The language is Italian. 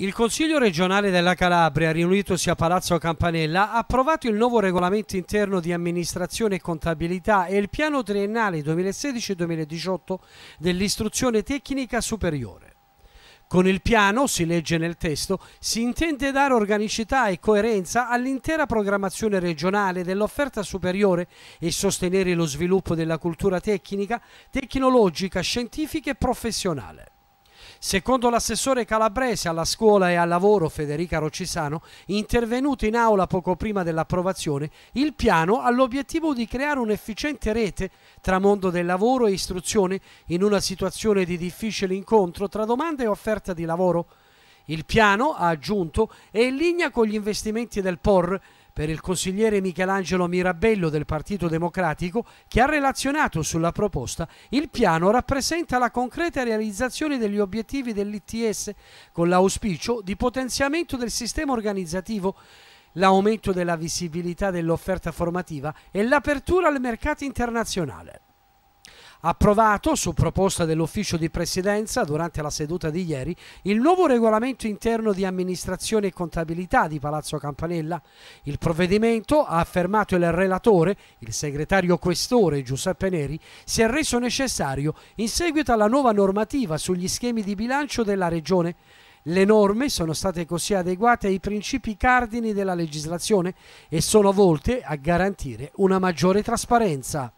Il Consiglio regionale della Calabria, riunitosi a Palazzo Campanella, ha approvato il nuovo regolamento interno di amministrazione e contabilità e il piano triennale 2016-2018 dell'istruzione tecnica superiore. Con il piano, si legge nel testo, si intende dare organicità e coerenza all'intera programmazione regionale dell'offerta superiore e sostenere lo sviluppo della cultura tecnica, tecnologica, scientifica e professionale. Secondo l'assessore calabrese alla scuola e al lavoro Federica Roccisano, intervenuto in aula poco prima dell'approvazione, il piano ha l'obiettivo di creare un'efficiente rete tra mondo del lavoro e istruzione in una situazione di difficile incontro tra domanda e offerta di lavoro. Il piano, ha aggiunto, è in linea con gli investimenti del POR per il consigliere Michelangelo Mirabello del Partito Democratico che ha relazionato sulla proposta, il piano rappresenta la concreta realizzazione degli obiettivi dell'ITS con l'auspicio di potenziamento del sistema organizzativo l'aumento della visibilità dell'offerta formativa e l'apertura al mercato internazionale approvato su proposta dell'ufficio di presidenza durante la seduta di ieri il nuovo regolamento interno di amministrazione e contabilità di Palazzo Campanella. Il provvedimento, ha affermato il relatore, il segretario questore Giuseppe Neri, si è reso necessario in seguito alla nuova normativa sugli schemi di bilancio della Regione. Le norme sono state così adeguate ai principi cardini della legislazione e sono volte a garantire una maggiore trasparenza.